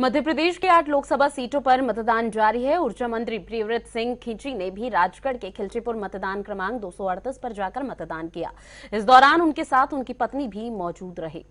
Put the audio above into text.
मध्य प्रदेश के आठ लोकसभा सीटों पर मतदान जारी है ऊर्जा मंत्री प्रियव्रत सिंह खींची ने भी राजगढ़ के खिलचीपुर मतदान क्रमांक दो पर जाकर मतदान किया इस दौरान उनके साथ उनकी पत्नी भी मौजूद रही